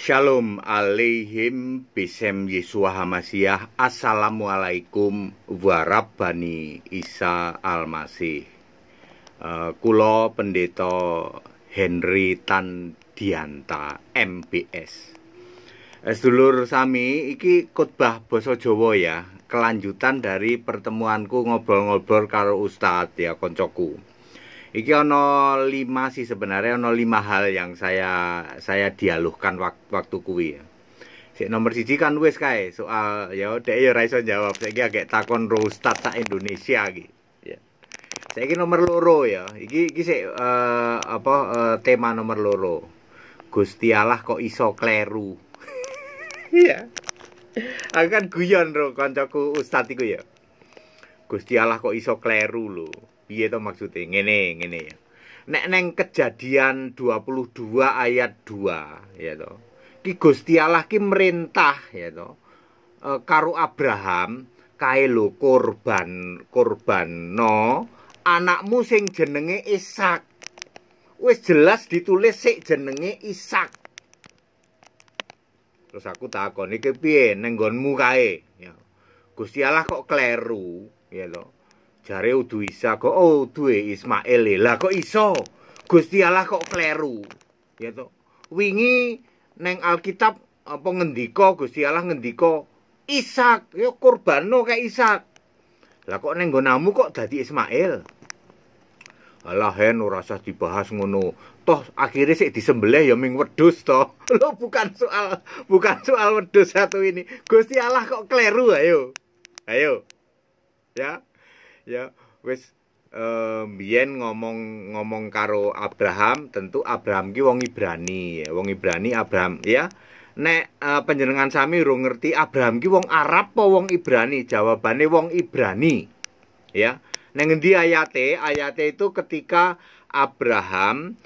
Shalom alaihim bisem Yesua Hamasiah Assalamualaikum warabani Isa Almasih eh, Kulo pendeta Henry Tandianta Dianta MBS eh, Sedulur sami iki khotbah Boso Jowo ya kelanjutan dari pertemuanku ngobrol-ngobrol karo ustad ya koncoku iki ono lima sih sebenarnya ono lima hal yang saya saya dialuhkan waktu, waktu kuwi ya. Si nomor siji kan wis kae soal ya dek ya ora iso jawab. Saiki agak takon roastat sak Indonesia iki. Ya. Saiki nomor loro ya. Iki iki sik uh, apa uh, tema nomor loro. Gusti Allah kok iso kleru. Iya. Aku kan guyon ro kancaku ustad iku ya. Gusti Allah kok iso kleru lho piye to maksudnya ngene ngene ya nek neng kejadian 22 ayat 2 ya to ki Gusti Allah ki merintah ya to e, karo Abraham kae lo korban no anakmu sing jenenge Ishak wis jelas ditulis sik jenenge Ishak terus aku takon iki piye neng nggonmu kae ya Gusti Allah kok kleru ya to jare Udu Isa kok oh duwe Ismail e. lah kok iso Gusti Allah kok kleru ya to wingi neng Alkitab apa ngendika Gusti Allah ngendika Isak yo ya kurbano kayak Isak lah kok neng gonamu kok dadi Ismail Alah hen ora usah dibahas ngono. Toh akhirnya sik disembelih ya ming wedhus toh. Lho bukan soal bukan soal wedhus satu ini. Gusti Allah kok kleru ayo. Ayo. Ya ya wes um, eh, Bien ngomong ngomong karo Abraham tentu Abraham ki wong Ibrani ya wong Ibrani Abraham ya nek uh, eh, penjenengan sami urung ngerti Abraham ki wong Arab po wong Ibrani? Jawabane wong Ibrani. Ya. Neng ngendi ayate? Ayate itu ketika Abraham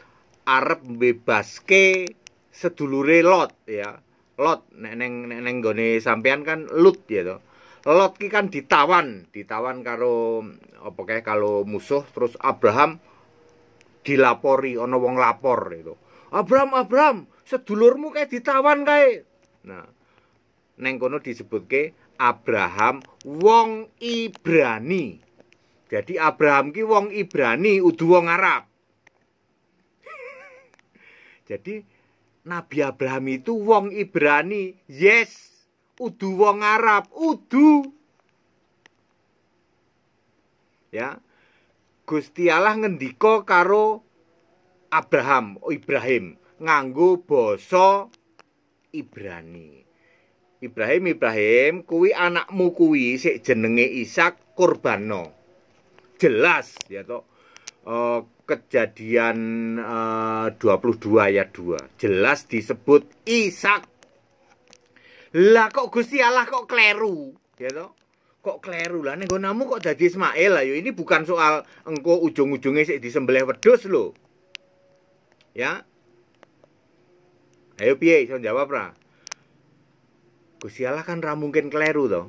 arep bebaske sedulure Lot ya. Lot nek neng neng, neng gone sampean kan Lut ya gitu. Lot ki kan ditawan, ditawan karo apa kae kalau musuh terus Abraham dilapori ana wong lapor itu. Abraham, Abraham, sedulurmu kayak ditawan kae. Nah, neng kono disebutke Abraham wong Ibrani. Jadi Abraham ki wong Ibrani udu wong Arab. Jadi Nabi Abraham itu wong Ibrani. Yes. udu wong Arab, udu. Ya. Gusti Allah ngendika karo Abraham, oh, Ibrahim nganggo basa Ibrani. Ibrahim Ibrahim kuwi anakmu kuwi sik jenenge Ishak Kurbano. Jelas ya toh. Uh, kejadian eh, uh, 22 ayat 2 jelas disebut Ishak lah kok Gusti Allah kok kleru, ya toh? Kok kleru lah nih namu kok jadi Ismail lah yo. Ini bukan soal engko ujung ujungnya sih disembelih wedus lo Ya. Ayo piye so jawab lah Gusti Allah kan ramungkin mungkin kleru toh.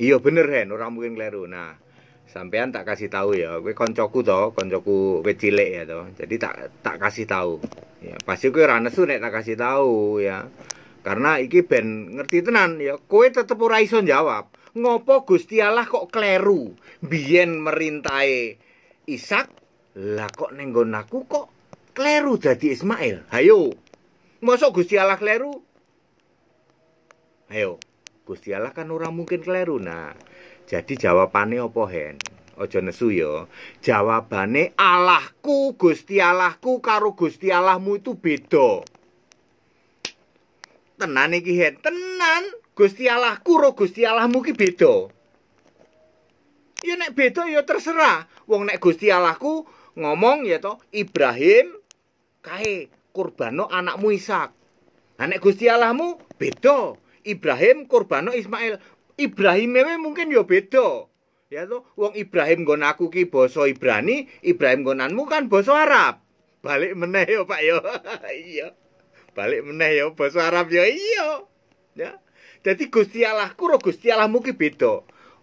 iyo bener Hen, ora mungkin kleru. Nah, sampean tak kasih tahu ya, gue koncoku to, koncoku gue cilik ya toh Jadi tak tak kasih tahu. Ya, pasti gue rana sunet tak kasih tahu ya. Karena iki ben ngerti tenan ya, kowe tetep ora iso jawab. Ngopo Gusti Allah kok kleru? Biyen merintahe Ishak, lah kok ning aku kok kleru dadi Ismail. Hayo. Mosok Gusti Allah kleru? Ayo. Gusti Allah kan ora mungkin kleru nah. Jadi jawabane opo hen? ojo nesu ya. Jawabane Allahku, Gusti Allahku karo Gusti Allahmu itu beda tenan iki Hen tenan Gusti Allah kuro Gusti Allahmu ki beda ya nek beda ya terserah wong nek Gusti Allahku ngomong ya to Ibrahim kae kurbano anakmu Ishak nah, nek Gusti Allahmu beda Ibrahim kurbano Ismail Ibrahim mewe mungkin ya beda ya to wong Ibrahim nggon aku ki basa Ibrani Ibrahim nggonanmu kan basa Arab balik meneh yo ya, Pak yo ya. iya balik meneh ya basa Arab ya iya ya jadi Gusti Allah kuro Gusti Allah ki beda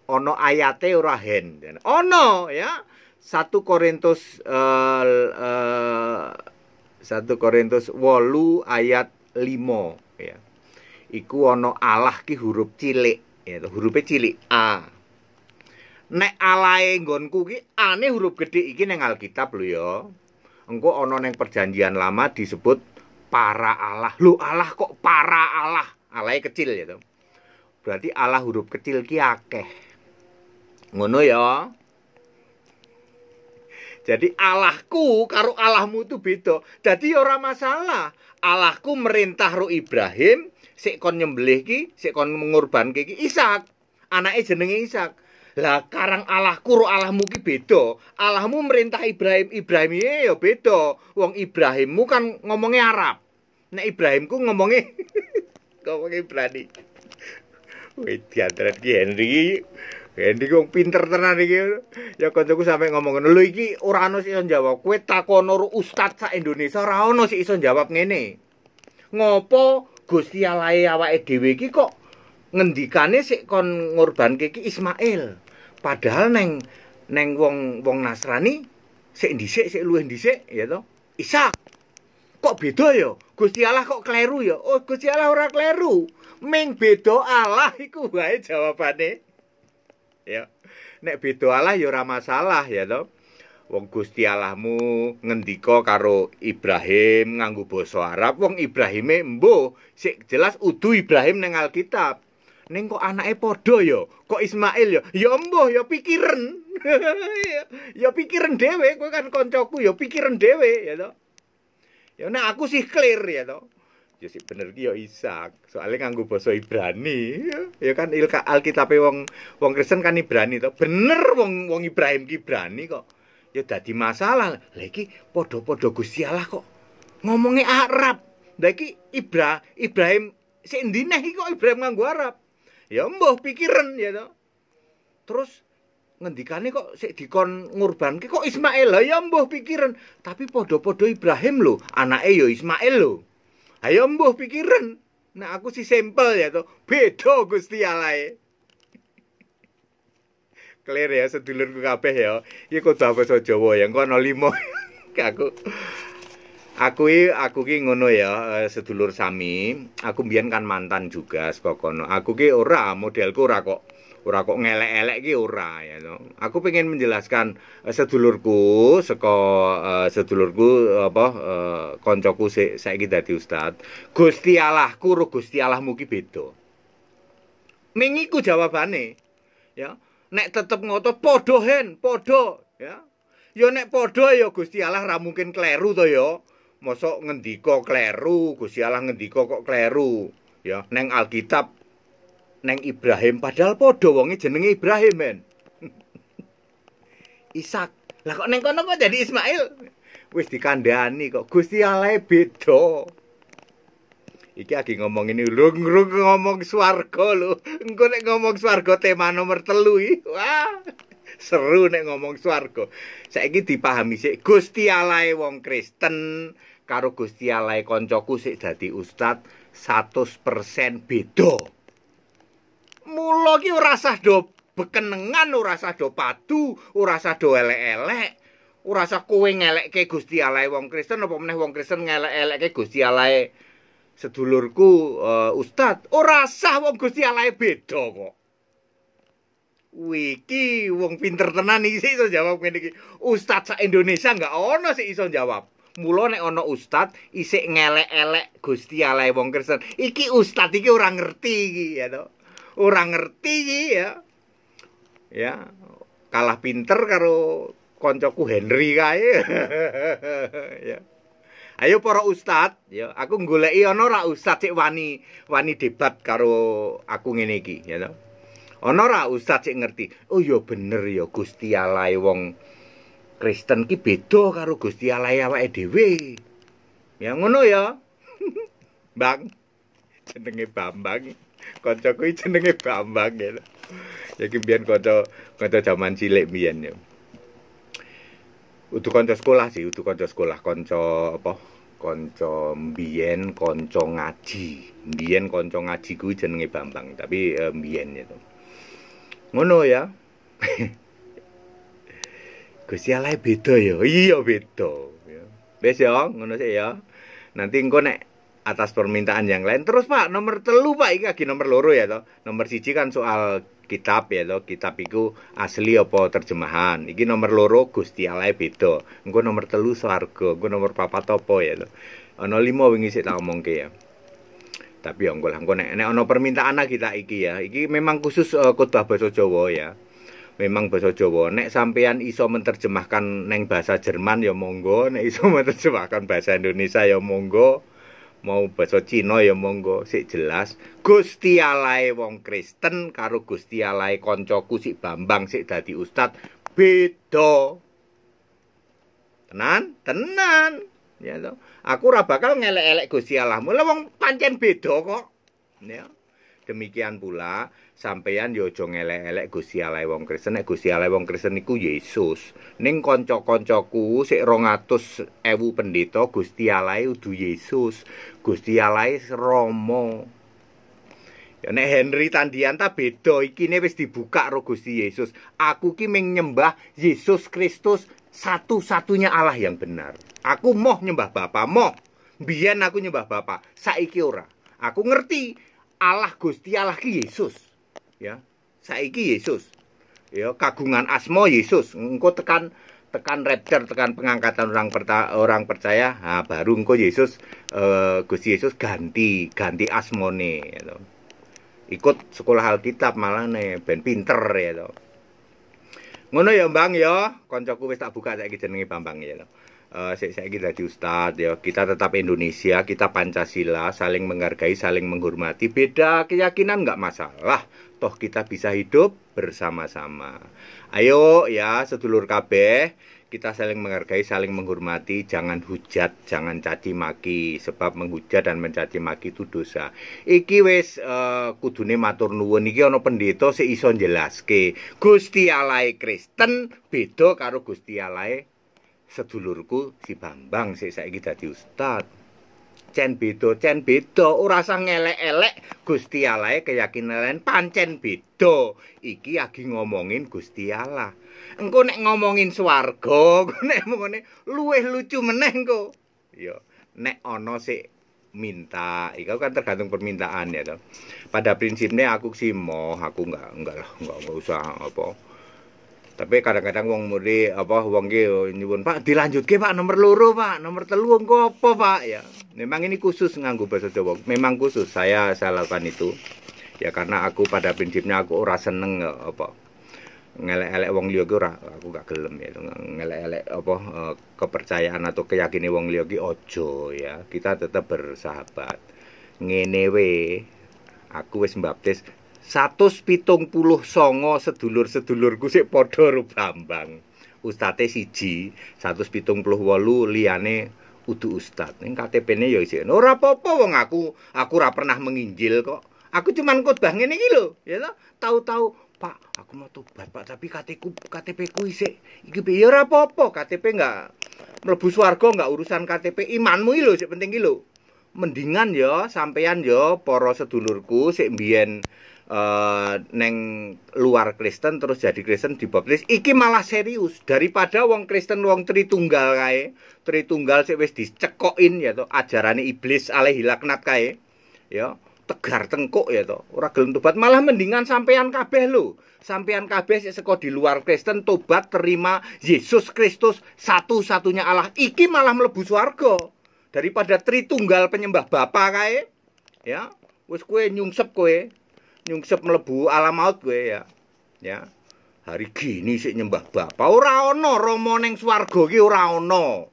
ono ayate ora hen ya satu Korintus uh, uh, Korintus wolu ayat 5 ya iku ono Allah ki huruf cilik ya hurufnya cilik A nek alae nggonku ki ane huruf gede iki ning Alkitab lho ya. Engko ana ning perjanjian lama disebut para Allah. Lu Allah kok para Allah? Allahnya kecil gitu. Berarti Allah huruf kecil ki akeh. Ngono ya. Jadi Allahku karo Allahmu itu beda. Jadi ya ora masalah. Allahku merintah Ru' Ibrahim sik kon nyembelih ki, sik kon mengorbanke ki Ishak. Anake jenenge Ishak. Lah karang Allahku kuru Allahmu ki beda. Allahmu merintah Ibrahim, Ibrahim ya beda. Wong Ibrahimmu kan ngomongnya Arab. Nek Ibrahimku ngomongnya ngomongnya Ibrani. Wih, diantara ini Henry. Henry kong pinter tenan ini. Ya kocoku sampe ngomongin. Lu iki orang iso jawab. Kue takonor ustad sa Indonesia. Orang ada iso jawab ngene. Ngopo gusti alai awa edewi iki kok ngendikane sik kon ngorbanke iki Ismail. Padahal neng neng wong-wong Nasrani sik dhisik sik luwih dhisik ya to. Ishak. Kok beda ya? Gusti Allah kok kleru ya? Oh, Gusti Allah ora kleru. Ming beda Allah iku wae jawabane. Ya. Nek beda Allah ya ora masalah ya to. Wong Gusti Allahmu ngendika karo Ibrahim nganggo basa Arab, wong Ibrahime mbuh sik jelas udu Ibrahim neng Alkitab. Neng kok anak podo yo, ya? kok Ismail yo, Ya yo ya pikiran. ya pikiran gue ya kowe kan koncoku yo ya pikiran dewe, ya toh, Ya nek aku sih clear ya toh, Ya sih bener ki Isak, soalnya Soale gue bosoi Ibrani. Ya kan ilka Alkitab wong wong Kristen kan Ibrani to. Bener wong wong Ibrahim ki Ibrani kok. yo tadi masalah. lagi podo podo gue Gusti Allah kok ngomongnya Arab. lagi Ibra Ibrahim sik ndineh kok Ibrahim nganggu Arab. ya mbah pikiran ya toh. terus ngendikane kok sik dikon ngurbanke kok Ismail lah ya mbah pikiran tapi padha-padha Ibrahim lho anake ya Ismail lho Ya mbah pikiran nah aku sih sampel ya toh beda Gusti Allah Kler ya sedulurku kabeh ya iki kudu basa Jawa ya kono limo aku aku aku ki ngono ya eh, sedulur sami aku mbiyen kan mantan juga saka kono aku ki ora modelku ora kok ora kok ngelek-elek ki ora ya no. aku pengen menjelaskan eh, sedulurku seko uh, sedulurku apa uh, koncoku se saiki dadi ustad Gusti Allahku ro Gusti Allahmu ki beda jawabane ya nek tetep ngoto podo hen podo ya yo ya nek podo yo ya Gusti Allah ra mungkin kleru to ya mosok ngendika kleru Gusti Allah ngendika kok kleru ya neng Alkitab neng Ibrahim padahal padha wonge jenenge Ibrahim men Isak, lah kok neng kono kok dadi Ismail wis dikandhani kok Gusti Allah beda Iki lagi ngomong ini lurung-lurung ngomong swarga lho. Engko nek ngomong swarga tema nomor 3 iki. Wah. seru nek ngomong swarga. Saiki dipahami sik Gusti Allahe wong Kristen karo Gusti Allahe koncoku sik dadi ustad 100% beda. Mula ki ora usah do bekenengan, ora usah do padu, ora usah do elek-elek. Ora usah kowe ngelekke Gusti Allahe wong Kristen apa meneh wong Kristen ngelek-elekke Gusti Allahe sedulurku uh, ustad. Ora usah wong Gusti Allahe beda kok. wiki wong pinter tenan iki iso jawab ngene iki ustaz sak Indonesia enggak ono sih iso jawab mula nek ono ustaz isik ngelek-elek Gusti Allah wong Kristen iki ustaz iki ora ngerti iki ya to ora ngerti iki ya ya kalah pinter karo koncoku Henry kae ya ayo para ustaz ya aku golek ono ra ustaz cek wani wani debat karo aku ngene iki ya you ana ora ustaz sing ngerti oh ya bener ya Gusti Allah wong Kristen ki beda karo Gusti Allah awake dhewe ya ngono ya Bang jenenge Bambang kanca kuwi jenenge Bambang ya ya ki mbiyen kanca kanca jaman cilik mbiyen ya Utuk kanca sekolah sih, utuk kanca sekolah, kanca apa? kanca mbiyen kanca ngaji mbiyen kanca ngaji kuwi jenenge Bambang tapi eh, mbiyen itu ya. ngono ya Gusti Allah beda ya iya, iya beda ya. wis ya ngono sih ya nanti engko nek atas permintaan yang lain terus Pak nomor telu Pak iki lagi nomor loro ya toh nomor siji kan soal kitab ya toh kitab iku asli apa terjemahan iki nomor loro Gusti Allah beda engko nomor telu swarga engko nomor papat apa ya toh ana lima wingi sik tak omongke ya tapi ya enggak lah engko ana permintaan kita, tak iki ya iki memang khusus uh, eh, kutbah bahasa Jawa ya memang bahasa Jawa nek sampean iso menerjemahkan neng bahasa Jerman ya monggo nek iso menerjemahkan bahasa Indonesia ya monggo mau bahasa Cina ya monggo sik jelas Gusti Allahe wong Kristen karo Gusti Allahe koncoku sik Bambang sik dadi ustad beda tenan tenan Ya toh. Aku ora bakal ngelek-elek Gusti Allahmu. Lah wong pancen beda kok. Ya. Demikian pula sampeyan yo ya aja ngelek-elek Gusti Allah wong Kristen. Nek Gusti Allah wong Kristen niku Yesus. Ning kanca-kancaku sik 200.000 pendeta Gusti Allah udu Yesus. Gusti Allah Rama. Ya nek Henry Tandianta beda iki ne wis dibuka ro Gusti Yesus. Aku ki ming nyembah Yesus Kristus satu-satunya Allah yang benar. Aku moh nyembah bapak moh. biar aku nyembah bapak saiki ora. Aku ngerti Allah Gusti Allah ki Yesus. Ya. Saiki Yesus. Ya, kagungan asmo Yesus. Engko tekan tekan rapture, tekan pengangkatan orang perta, orang percaya, nah, baru engko Yesus uh, Gusti Yesus ganti, ganti asmone gitu. Ya Ikut sekolah Alkitab malah nih ben pinter ya gitu. Ngono ya Bang ya, kancaku wis tak buka saiki jenenge Bambang ya. Gitu uh, eh, saya, saya kita di Ustadz ya kita tetap Indonesia kita Pancasila saling menghargai saling menghormati beda keyakinan nggak masalah toh kita bisa hidup bersama-sama ayo ya sedulur KB kita saling menghargai, saling menghormati, jangan hujat, jangan caci maki, sebab menghujat dan mencaci maki itu dosa. Iki wis uh, kudune matur nuwun iki ana pendeta sing iso jelaske Gusti Allah Kristen beda karo Gusti Allah sedulurku si Bambang sik saiki dadi ustad. Cen beda, cen beda, ora usah ngelek-elek Gusti Allah keyakinan lain pancen beda. Iki lagi ngomongin Gusti Allah. Engko nek ngomongin swarga, nek ngene luweh lucu meneh engko. Yo, nek ana sik minta, iku kan tergantung permintaan ya Pada prinsipnya aku sih mau, aku enggak enggak usah apa tapi kadang-kadang wong muri apa wong ge nyuwun Pak dilanjutke Pak nomor loro Pak nomor telu engko apa Pak ya memang ini khusus nganggo bahasa Jawa memang khusus saya saya lakukan itu ya karena aku pada prinsipnya aku ora seneng apa ngelek-elek wong liya ora aku gak gelem ya ngelek-elek apa eh, kepercayaan atau keyakinan wong liya ki ojo ya kita tetap bersahabat ngene we aku wis mbaptis satus pitung puluh songo sedulur-sedulurku sik podor rubambang. Ustate siji, puluh walu liane udu ustad. Ini ktp nya ya isih. Nah, ora popo wong aku, aku ora pernah menginjil kok. Aku cuman khotbah ini ini ya lo tau tahu Pak, aku mau tobat, Pak, tapi KTP-ku KTP-ku isik. Iki ya ora popo, KTP enggak melebus warga enggak urusan KTP. Imanmu gitu lho penting gitu Mendingan yo ya, sampean yo ya, poro sedulurku sik mbien uh, neng luar Kristen terus jadi Kristen dibaptis iki malah serius daripada wong Kristen wong Tritunggal kae Tritunggal sik wis dicekokin ya to ajarane iblis alih hilaknat kae ya tegar tengkuk ya to ora gelem tobat malah mendingan sampean kabeh lho sampean kabeh sik seko di luar Kristen tobat terima Yesus Kristus satu-satunya Allah iki malah mlebu swarga daripada tritunggal penyembah bapa kae ya wis kowe nyungsep kowe nyungsep mlebu alam maut kowe ya. Ya. Hari gini sik nyembah bapak ora ana rama ning swarga iki ora ana.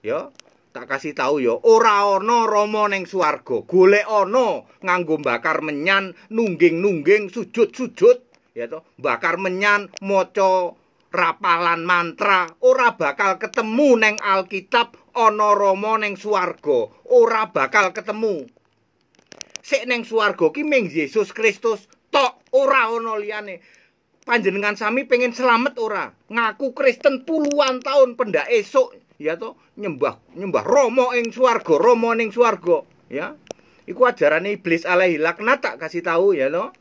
Ya. Tak kasih tahu ya, ora ana rama ning swarga. Golek ana nganggo bakar menyan, nungging-nungging, sujud-sujud, ya toh. Bakar menyan maca rapalan mantra ora bakal ketemu ning Alkitab ana rama ning swarga ora bakal ketemu sik ning swarga ki ming Yesus Kristus tok ora ana liyane. Panjenengan sami pengen selamat ora? Ngaku Kristen puluhan tahun pendak esok ya to nyembah nyembah Romo ing swarga, Romo ning swarga, ya. Iku ajarane iblis alaihi laknat tak kasih tahu ya to.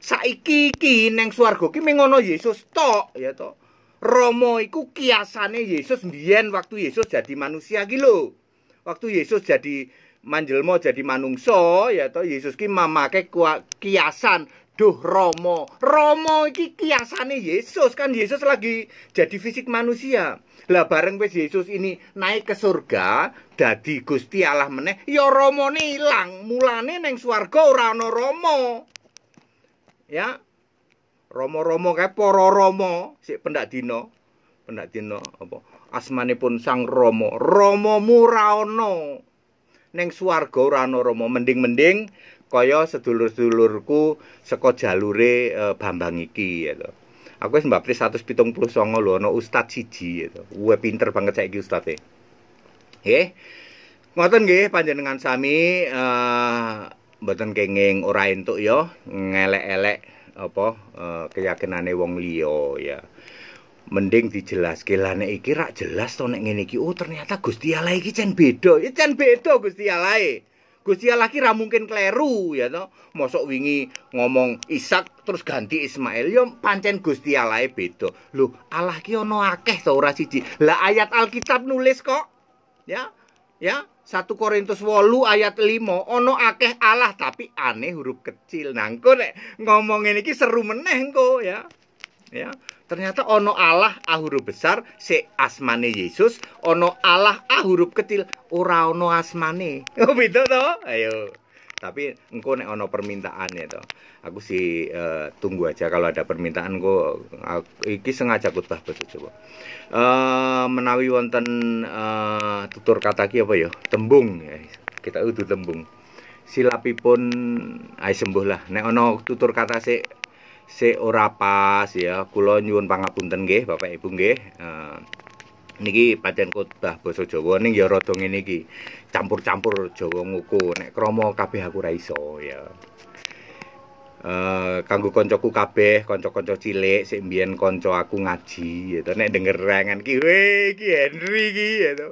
Saiki iki ning swarga ki ming ana Yesus tok ya to. Romo iku kiasane Yesus biyen waktu Yesus jadi manusia ki lho. Waktu Yesus jadi manjelma jadi manungso, ya toh Yesus ki mamake kiasan duh Romo Romo iki kiasane Yesus kan Yesus lagi jadi fisik manusia lah bareng wis Yesus ini naik ke surga dadi Gusti Allah meneh ya Romone ilang mulane neng swarga ora Romo ya Romo-romo kae para Romo sik pendak dino, pendak dino, apa asmane pun Sang Romo Romo murano Neng swarga ora ana rama mending-mending kaya sedulur-sedulurku saka jalure e, Bambang iki ya to. Aku wis mbaptis 179 lho ana ustaz siji ya to. Uwe pinter banget saiki ustate. Nggih. Ngoten nggih panjenengan sami eh mboten kenging ora entuk ya ngelek-elek apa e, keyakinane wong liya ya. mending dijelas lah iki rak jelas to nek ngene iki oh ternyata Gusti Allah iki bedo beda bedo ya, beda Gusti Allah Gusti Allah ki ra mungkin kleru ya to mosok wingi ngomong Ishak terus ganti Ismail yo ya pancen Gusti Allah bedo beda lho Allah ki ana akeh to ora siji lah ayat Alkitab nulis kok ya ya 1 Korintus 8 ayat 5 ono akeh Allah tapi aneh huruf kecil nangko nek ngomong ngene iki seru meneh engko ya ya ternyata ono Allah a ah huruf besar se asmane Yesus ono Allah a ah huruf kecil ora ono asmane oh beda toh ayo tapi engkau nek ono permintaan ya toh aku sih uh, tunggu aja kalau ada permintaan kok iki sengaja kutbah betul coba uh, menawi wonten uh, tutur kata ki apa yo ya? tembung ya kita itu tembung silapipun ay sembuh lah nek ono tutur kata si se ora pas ya kula nyuwun pangapunten nggih Bapak Ibu nggih eh, niki pancen khotbah basa Jawa ning ya rada ngene iki campur-campur Jawa ngoko nek krama kabeh aku ora iso ya Uh, kanggo koncoku kabeh kanca-kanca cilik sik mbiyen kanca aku ngaji ya to nek denger rengan ki we ki Henry ki ya to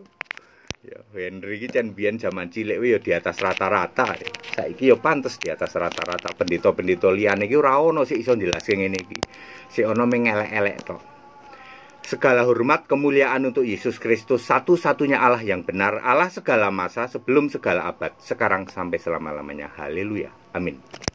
Ya, Henry ini kan Bian zaman cilik ya di atas rata-rata. Saiki ya pantas di atas rata-rata Pendito pendito liane iki ora ono sing iso njelaske ini iki. Si Ono mengelek elek toh. Segala hormat kemuliaan untuk Yesus Kristus satu-satunya Allah yang benar, Allah segala masa sebelum segala abad, sekarang sampai selama-lamanya. Haleluya. Amin.